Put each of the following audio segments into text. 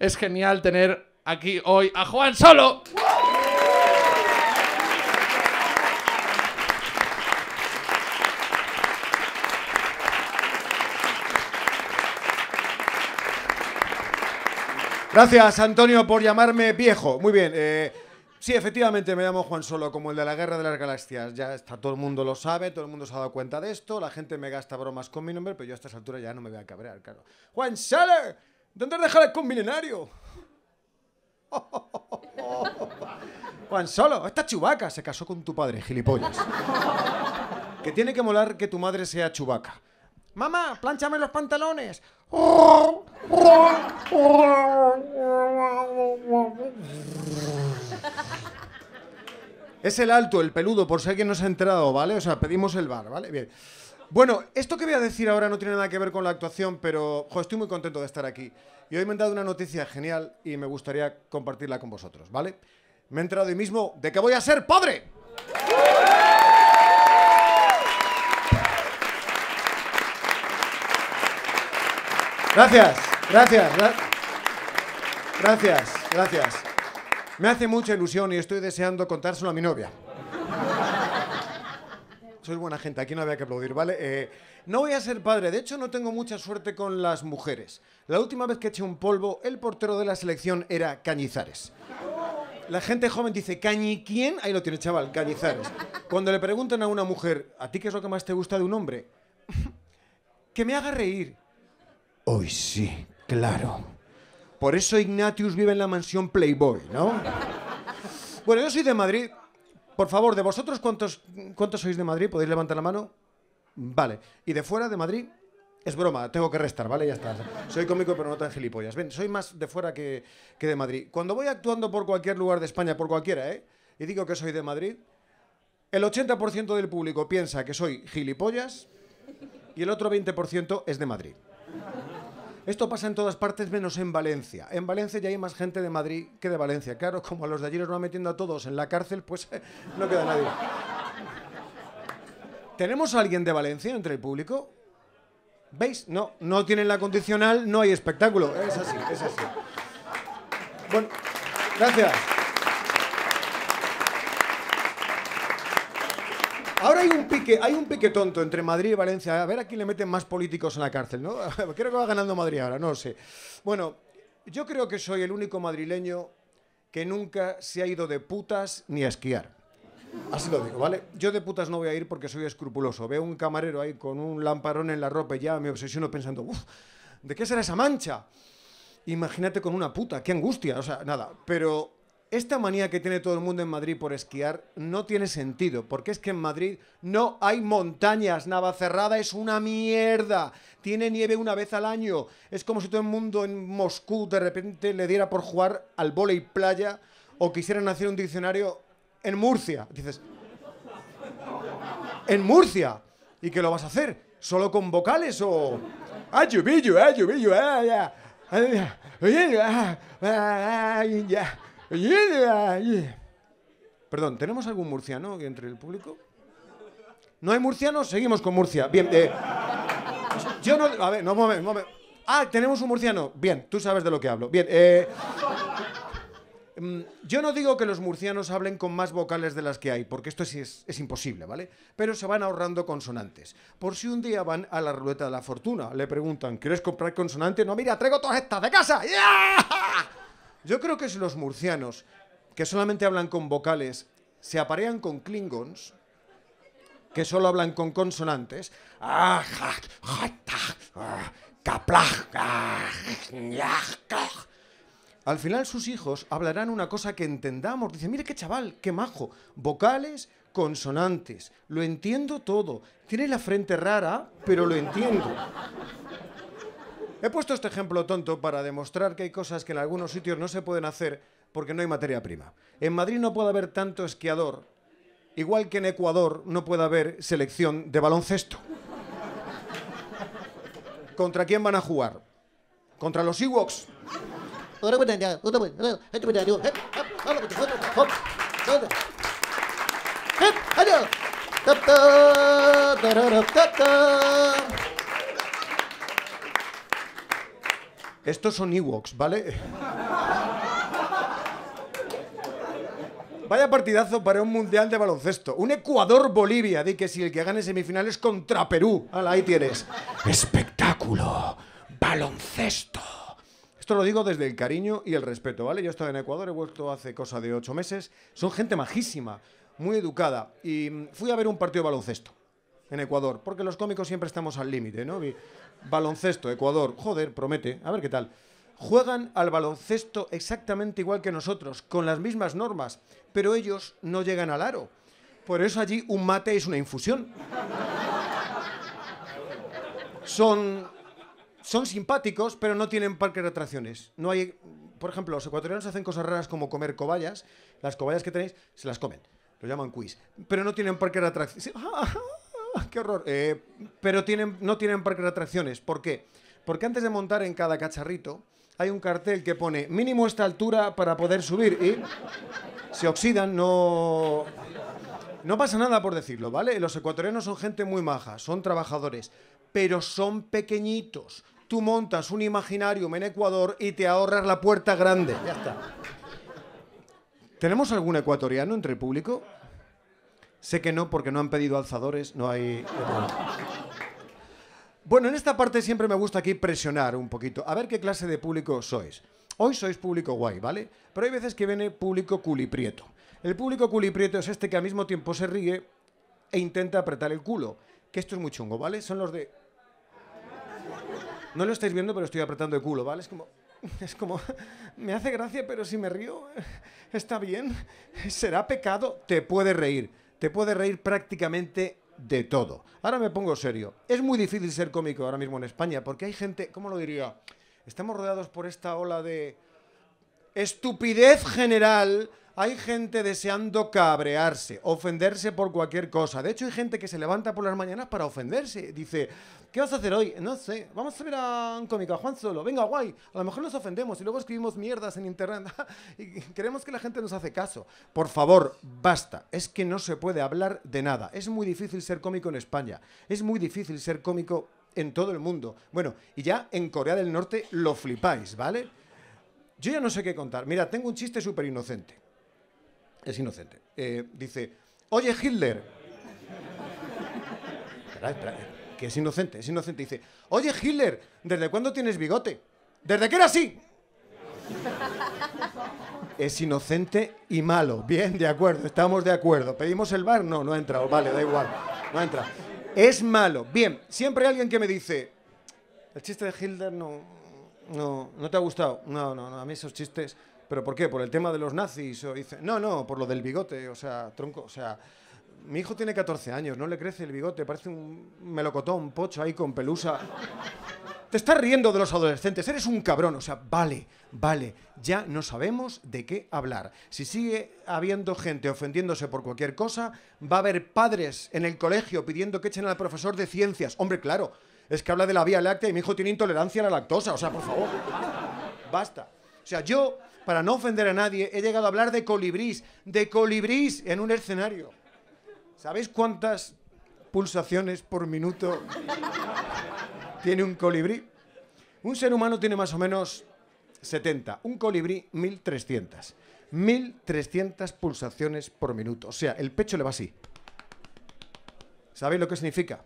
Es genial tener aquí hoy a Juan Solo. Gracias, Antonio, por llamarme viejo. Muy bien. Eh, sí, efectivamente, me llamo Juan Solo, como el de la Guerra de las Galaxias. Ya está, todo el mundo lo sabe, todo el mundo se ha dado cuenta de esto. La gente me gasta bromas con mi nombre, pero yo a estas alturas ya no me voy a cabrear, claro. ¡Juan Solo! ¿Dónde dejar el combinenario? Juan Solo, esta chubaca se casó con tu padre, gilipollas. que tiene que molar que tu madre sea chubaca. Mamá, planchame los pantalones. es el alto, el peludo, por si alguien no se ha enterado, ¿vale? O sea, pedimos el bar, ¿vale? Bien. Bueno, esto que voy a decir ahora no tiene nada que ver con la actuación, pero estoy muy contento de estar aquí. Y hoy me han dado una noticia genial y me gustaría compartirla con vosotros, ¿vale? Me he enterado hoy mismo de que voy a ser padre. Gracias, gracias, gracias, gracias. Me hace mucha ilusión y estoy deseando contárselo a mi novia soy buena gente, aquí no había que aplaudir, ¿vale? Eh, no voy a ser padre, de hecho no tengo mucha suerte con las mujeres. La última vez que eché un polvo, el portero de la selección era Cañizares. La gente joven dice, ¿Cañi quién? Ahí lo tiene, chaval, Cañizares. Cuando le preguntan a una mujer, ¿a ti qué es lo que más te gusta de un hombre? que me haga reír. Hoy sí, claro. Por eso Ignatius vive en la mansión Playboy, ¿no? Bueno, yo soy de Madrid, por favor, de vosotros, ¿cuántos, ¿cuántos sois de Madrid? ¿Podéis levantar la mano? Vale. ¿Y de fuera de Madrid? Es broma, tengo que restar, ¿vale? Ya está. Soy cómico, pero no tan gilipollas. Ven, soy más de fuera que, que de Madrid. Cuando voy actuando por cualquier lugar de España, por cualquiera, ¿eh? Y digo que soy de Madrid, el 80% del público piensa que soy gilipollas y el otro 20% es de Madrid. Esto pasa en todas partes menos en Valencia. En Valencia ya hay más gente de Madrid que de Valencia. Claro, como a los de allí los van metiendo a todos en la cárcel, pues no queda nadie. ¿Tenemos a alguien de Valencia entre el público? ¿Veis? No, no tienen la condicional, no hay espectáculo. Es así, es así. Bueno, gracias. Ahora hay un pique, hay un pique tonto entre Madrid y Valencia. A ver a quién le meten más políticos en la cárcel, ¿no? Creo que va ganando Madrid ahora, no lo sé. Bueno, yo creo que soy el único madrileño que nunca se ha ido de putas ni a esquiar. Así lo digo, ¿vale? Yo de putas no voy a ir porque soy escrupuloso. Veo un camarero ahí con un lamparón en la ropa y ya me obsesiono pensando, uff, ¿de qué será esa mancha? Imagínate con una puta, qué angustia, o sea, nada. Pero esta manía que tiene todo el mundo en Madrid por esquiar no tiene sentido, porque es que en Madrid no hay montañas. Navacerrada es una mierda. Tiene nieve una vez al año. Es como si todo el mundo en Moscú de repente le diera por jugar al voleibol playa o quisieran hacer un diccionario en Murcia. Dices, en Murcia. ¿Y qué lo vas a hacer? ¿Solo con vocales o...? ¡Ayubillo, ah, ayubillo! Eh, eh, ¡Ay, ay, ya Perdón, ¿tenemos algún murciano entre el público? ¿No hay murcianos? Seguimos con Murcia. Bien, eh, yo no... A ver, no, momento, momento. Ah, tenemos un murciano. Bien, tú sabes de lo que hablo. Bien, eh... Mm, yo no digo que los murcianos hablen con más vocales de las que hay, porque esto es, es, imposible, ¿vale? Pero se van ahorrando consonantes. Por si un día van a la ruleta de la fortuna, le preguntan, ¿quieres comprar consonante? No, mira, traigo todas estas de casa. Yo creo que si los murcianos, que solamente hablan con vocales, se aparean con klingons, que solo hablan con consonantes, al final sus hijos hablarán una cosa que entendamos. Dicen, mire qué chaval, qué majo. Vocales, consonantes. Lo entiendo todo. Tiene la frente rara, pero lo entiendo. He puesto este ejemplo tonto para demostrar que hay cosas que en algunos sitios no se pueden hacer porque no hay materia prima. En Madrid no puede haber tanto esquiador, igual que en Ecuador no puede haber selección de baloncesto. ¿Contra quién van a jugar? ¿Contra los Ewoks? Estos son Ewoks, ¿vale? Vaya partidazo para un mundial de baloncesto. Un Ecuador-Bolivia, di que si el que gane semifinales contra Perú. ahí tienes. Espectáculo. Baloncesto. Esto lo digo desde el cariño y el respeto, ¿vale? Yo he estado en Ecuador, he vuelto hace cosa de ocho meses. Son gente majísima, muy educada. Y fui a ver un partido de baloncesto en Ecuador, porque los cómicos siempre estamos al límite, ¿no? baloncesto, Ecuador, joder, promete, a ver qué tal. Juegan al baloncesto exactamente igual que nosotros, con las mismas normas, pero ellos no llegan al aro. Por eso allí un mate es una infusión. Son, son simpáticos, pero no tienen parques de atracciones. No hay, por ejemplo, los ecuatorianos hacen cosas raras como comer cobayas. Las cobayas que tenéis se las comen. Lo llaman quiz. Pero no tienen parque de atracciones. Ah, ah, Ah, qué horror. Eh, pero tienen, no tienen parque de atracciones. ¿Por qué? Porque antes de montar en cada cacharrito hay un cartel que pone mínimo esta altura para poder subir y se oxidan, no... No pasa nada por decirlo, ¿vale? Los ecuatorianos son gente muy maja, son trabajadores, pero son pequeñitos. Tú montas un imaginarium en Ecuador y te ahorras la puerta grande. Ya está. ¿Tenemos algún ecuatoriano entre el público? Sé que no, porque no han pedido alzadores, no hay... Eh, bueno, en esta parte siempre me gusta aquí presionar un poquito, a ver qué clase de público sois. Hoy sois público guay, ¿vale? Pero hay veces que viene público culiprieto. El público culiprieto es este que al mismo tiempo se ríe e intenta apretar el culo. Que esto es muy chungo, ¿vale? Son los de... No lo estáis viendo, pero estoy apretando el culo, ¿vale? Es como... Es como, me hace gracia, pero si me río, está bien. ¿Será pecado? Te puede reír te puede reír prácticamente de todo. Ahora me pongo serio. Es muy difícil ser cómico ahora mismo en España porque hay gente, ¿cómo lo diría? Estamos rodeados por esta ola de estupidez general. Hay gente deseando cabrearse, ofenderse por cualquier cosa. De hecho, hay gente que se levanta por las mañanas para ofenderse. Dice, ¿Qué vas a hacer hoy? No sé. Vamos a ver a un cómico, a Juan Solo. Venga, guay. A lo mejor nos ofendemos y luego escribimos mierdas en internet. y queremos que la gente nos hace caso. Por favor, basta. Es que no se puede hablar de nada. Es muy difícil ser cómico en España. Es muy difícil ser cómico en todo el mundo. Bueno, y ya en Corea del Norte lo flipáis, ¿vale? Yo ya no sé qué contar. Mira, tengo un chiste súper inocente. Es inocente. Eh, dice, oye Hitler. espera, espera que es inocente, es inocente, dice, oye Hitler, ¿desde cuándo tienes bigote? ¿Desde que era así? es inocente y malo. Bien, de acuerdo, estamos de acuerdo. ¿Pedimos el bar? No, no ha entrado, vale, da igual, no ha Es malo. Bien, siempre hay alguien que me dice, el chiste de Hitler no... No, no te ha gustado. No, no, no, a mí esos chistes... ¿Pero por qué? ¿Por el tema de los nazis? O dice, no, no, por lo del bigote, o sea, tronco, o sea, mi hijo tiene 14 años, no le crece el bigote, parece un melocotón, pocho ahí con pelusa. Te estás riendo de los adolescentes, eres un cabrón, o sea, vale, vale, ya no sabemos de qué hablar. Si sigue habiendo gente ofendiéndose por cualquier cosa, va a haber padres en el colegio pidiendo que echen al profesor de ciencias. Hombre, claro, es que habla de la vía láctea y mi hijo tiene intolerancia a la lactosa, o sea, por favor, basta. O sea, yo, para no ofender a nadie, he llegado a hablar de colibrís, de colibrís en un escenario. ¿Sabéis cuántas pulsaciones por minuto tiene un colibrí? Un ser humano tiene más o menos 70, un colibrí 1300. 1300 pulsaciones por minuto. O sea, el pecho le va así. ¿Sabéis lo que significa?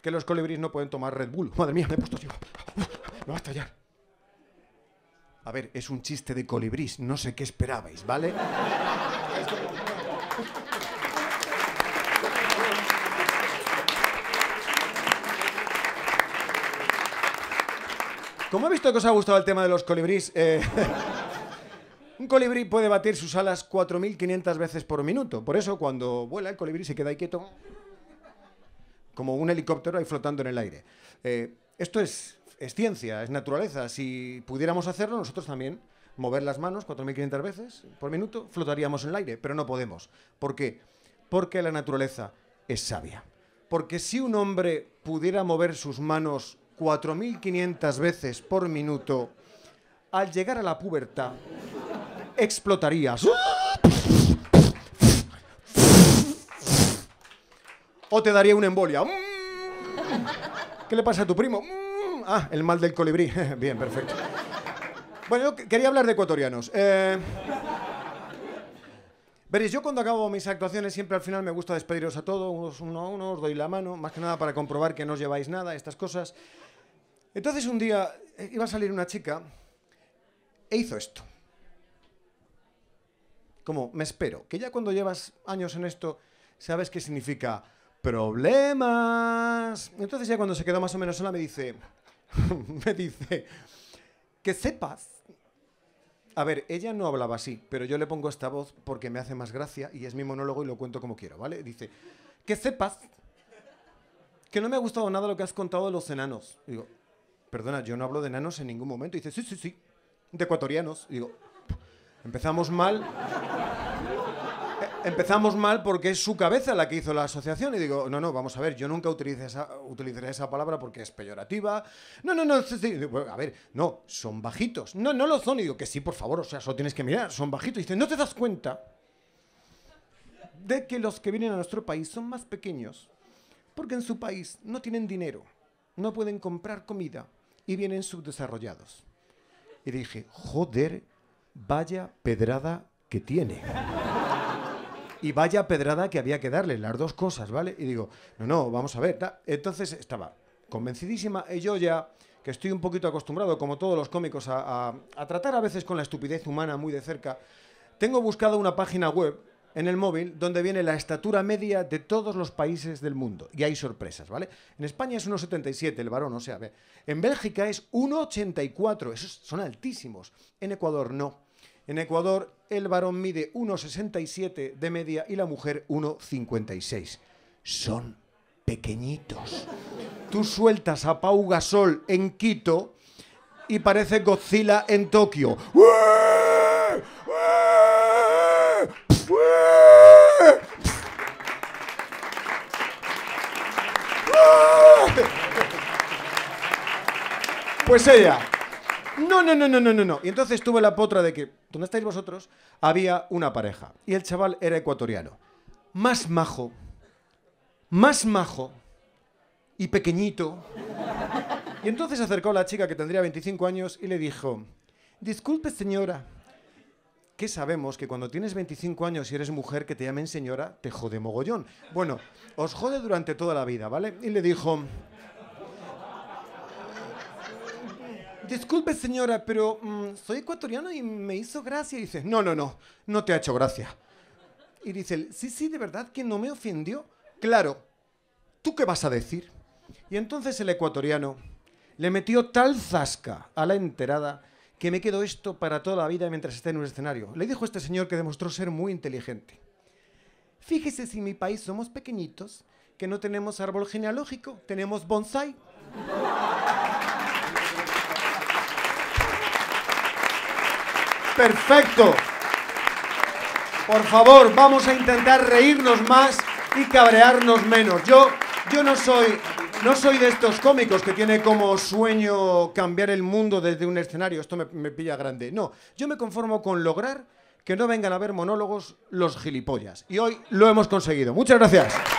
Que los colibríes no pueden tomar Red Bull. Madre mía, me he puesto yo. Me va a estallar. A ver, es un chiste de colibrís. No sé qué esperabais, ¿vale? Como he visto que os ha gustado el tema de los colibrís, eh, un colibrí puede batir sus alas 4.500 veces por minuto. Por eso, cuando vuela, el colibrí se queda ahí quieto, como un helicóptero ahí flotando en el aire. Eh, esto es, es ciencia, es naturaleza. Si pudiéramos hacerlo, nosotros también mover las manos 4.500 veces por minuto, flotaríamos en el aire, pero no podemos. ¿Por qué? Porque la naturaleza es sabia. Porque si un hombre pudiera mover sus manos 4.500 veces por minuto, al llegar a la pubertad, explotarías. O te daría una embolia. ¿Qué le pasa a tu primo? Ah, el mal del colibrí. Bien, perfecto. Bueno, yo quería hablar de ecuatorianos. Eh, Veréis, yo cuando acabo mis actuaciones siempre al final me gusta despediros a todos, uno a uno, os doy la mano, más que nada para comprobar que no os lleváis nada, estas cosas. Entonces un día eh, iba a salir una chica e hizo esto. Como, me espero, que ya cuando llevas años en esto sabes qué significa problemas. Entonces ya cuando se quedó más o menos sola me dice, me dice, que sepas a ver, ella no hablaba así, pero yo le pongo esta voz porque me hace más gracia y es mi monólogo y lo cuento como quiero, ¿vale? Dice, que sepas que no me ha gustado nada lo que has contado de los enanos. digo, perdona, yo no hablo de enanos en ningún momento. dice, sí, sí, sí, de ecuatorianos. digo, empezamos mal empezamos mal porque es su cabeza la que hizo la asociación. Y digo, no, no, vamos a ver, yo nunca utilicé esa, utilizaré esa palabra porque es peyorativa. No, no, no. a ver, no, son bajitos. No, no lo son. Y digo, que sí, por favor, o sea, solo tienes que mirar, son bajitos. Y dice, ¿no te das cuenta de que los que vienen a nuestro país son más pequeños? Porque en su país no tienen dinero, no pueden comprar comida y vienen subdesarrollados. Y dije, joder, vaya pedrada que tiene y vaya pedrada que había que darle, las dos cosas, ¿vale? Y digo, no, no, vamos a ver. Entonces estaba convencidísima y yo ya que estoy un poquito acostumbrado, como todos los cómicos, a, tratar a veces con la estupidez humana muy de cerca, tengo buscado una página web en el móvil donde viene la estatura media de todos los países del mundo. Y hay sorpresas, ¿vale? En España es 1,77 el varón, o sea, ve. En Bélgica es 1,84, esos son altísimos. En Ecuador no. En Ecuador, el varón mide 1,67 de media y la mujer 1,56. Son pequeñitos. Tú sueltas a Pau Gasol en Quito y parece Godzilla en Tokio. Pues ella, no, no, no, no, no, no, Y entonces tuve la potra de que, ¿dónde estáis vosotros? Había una pareja. Y el chaval era ecuatoriano. Más majo. Más majo. Y pequeñito. Y entonces se acercó a la chica que tendría 25 años y le dijo, disculpe señora, que sabemos que cuando tienes 25 años y eres mujer que te llamen señora, te jode mogollón. Bueno, os jode durante toda la vida, ¿vale? Y le dijo, disculpe señora, pero mm, soy ecuatoriano y me hizo gracia. Y dice, no, no, no, no te ha hecho gracia. Y dice, sí, sí, de verdad que no me ofendió. Claro, ¿tú qué vas a decir? Y entonces el ecuatoriano le metió tal zasca a la enterada que me quedó esto para toda la vida mientras esté en un escenario. Le dijo este señor que demostró ser muy inteligente. Fíjese si en mi país somos pequeñitos, que no tenemos árbol genealógico, tenemos bonsai. perfecto. Por favor, vamos a intentar reírnos más y cabrearnos menos. Yo, yo no soy, no soy de estos cómicos que tiene como sueño cambiar el mundo desde un escenario. Esto me, me pilla grande. No, yo me conformo con lograr que no vengan a ver monólogos los gilipollas. Y hoy lo hemos conseguido. Muchas gracias.